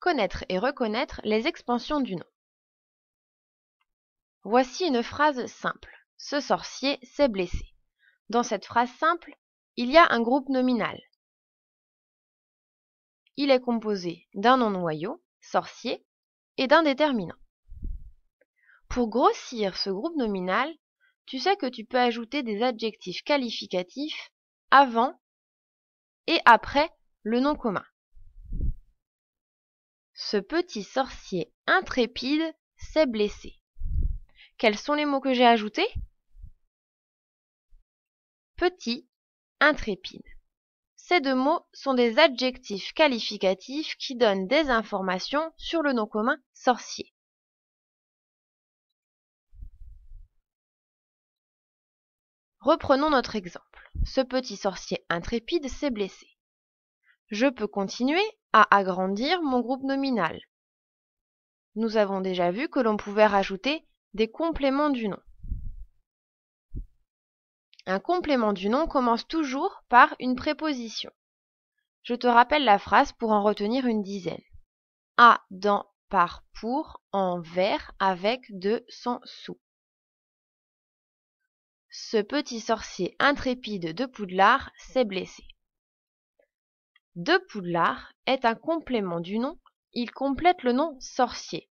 connaître et reconnaître les expansions du nom. Voici une phrase simple. Ce sorcier s'est blessé. Dans cette phrase simple, il y a un groupe nominal. Il est composé d'un nom noyau, sorcier, et d'un déterminant. Pour grossir ce groupe nominal, tu sais que tu peux ajouter des adjectifs qualificatifs avant et après le nom commun ce petit sorcier intrépide s'est blessé. Quels sont les mots que j'ai ajoutés Petit, intrépide. Ces deux mots sont des adjectifs qualificatifs qui donnent des informations sur le nom commun sorcier. Reprenons notre exemple. Ce petit sorcier intrépide s'est blessé. Je peux continuer à agrandir mon groupe nominal. Nous avons déjà vu que l'on pouvait rajouter des compléments du nom. Un complément du nom commence toujours par une préposition. Je te rappelle la phrase pour en retenir une dizaine. À, dans, par, pour, en, vers, avec, de, sans, sous. Ce petit sorcier intrépide de Poudlard s'est blessé de Poudlard est un complément du nom, il complète le nom sorcier.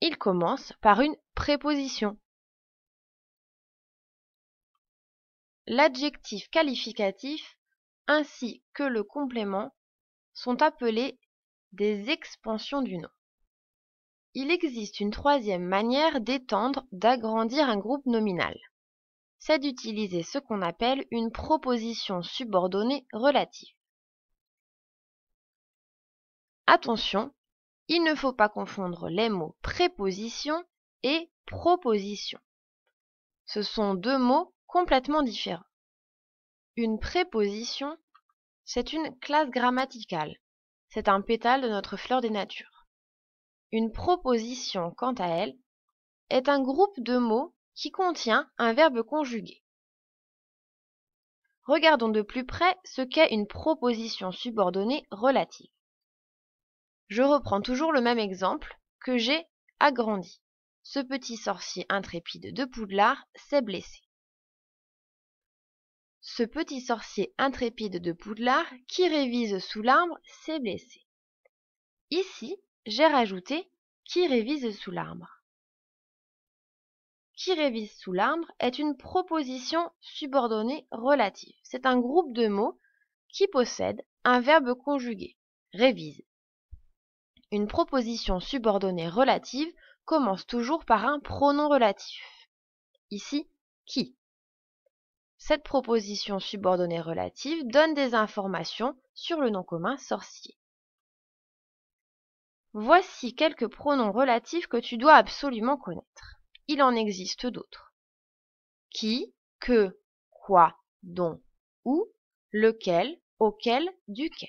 Il commence par une préposition. L'adjectif qualificatif ainsi que le complément sont appelés des expansions du nom. Il existe une troisième manière d'étendre, d'agrandir un groupe nominal. C'est d'utiliser ce qu'on appelle une proposition subordonnée relative. Attention, il ne faut pas confondre les mots préposition et proposition. Ce sont deux mots complètement différents. Une préposition, c'est une classe grammaticale. C'est un pétale de notre fleur des natures. Une proposition, quant à elle, est un groupe de mots qui contient un verbe conjugué. Regardons de plus près ce qu'est une proposition subordonnée relative. Je reprends toujours le même exemple que j'ai agrandi. Ce petit sorcier intrépide de Poudlard s'est blessé. Ce petit sorcier intrépide de Poudlard qui révise sous l'arbre s'est blessé. Ici, j'ai rajouté qui révise sous l'arbre qui révise sous l'arbre est une proposition subordonnée relative. C'est un groupe de mots qui possède un verbe conjugué, révise, une proposition subordonnée relative commence toujours par un pronom relatif ici qui cette proposition subordonnée relative donne des informations sur le nom commun sorcier voici quelques pronoms relatifs que tu dois absolument connaître il en existe d'autres qui que quoi dont où lequel auquel duquel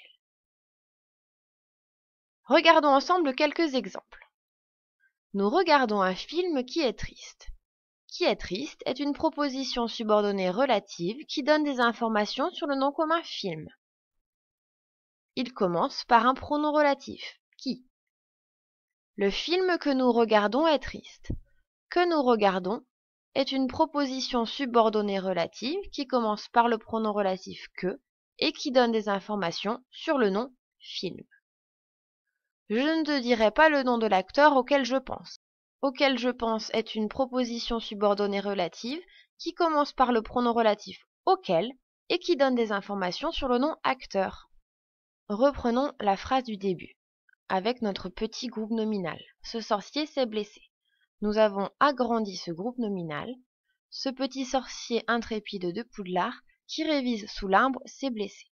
Regardons ensemble quelques exemples. Nous regardons un film qui est triste. Qui est triste est une proposition subordonnée relative qui donne des informations sur le nom commun film. Il commence par un pronom relatif, qui. Le film que nous regardons est triste. Que nous regardons est une proposition subordonnée relative qui commence par le pronom relatif que et qui donne des informations sur le nom film. Je ne te dirai pas le nom de l'acteur auquel je pense. Auquel je pense est une proposition subordonnée relative qui commence par le pronom relatif auquel et qui donne des informations sur le nom acteur. Reprenons la phrase du début, avec notre petit groupe nominal. Ce sorcier s'est blessé. Nous avons agrandi ce groupe nominal. Ce petit sorcier intrépide de Poudlard, qui révise sous l'arbre, s'est blessé.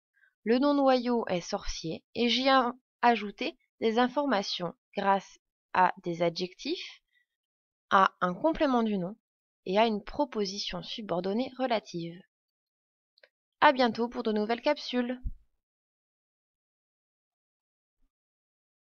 Le nom noyau est sorcier, et j'y ai ajouté des informations grâce à des adjectifs, à un complément du nom et à une proposition subordonnée relative. À bientôt pour de nouvelles capsules.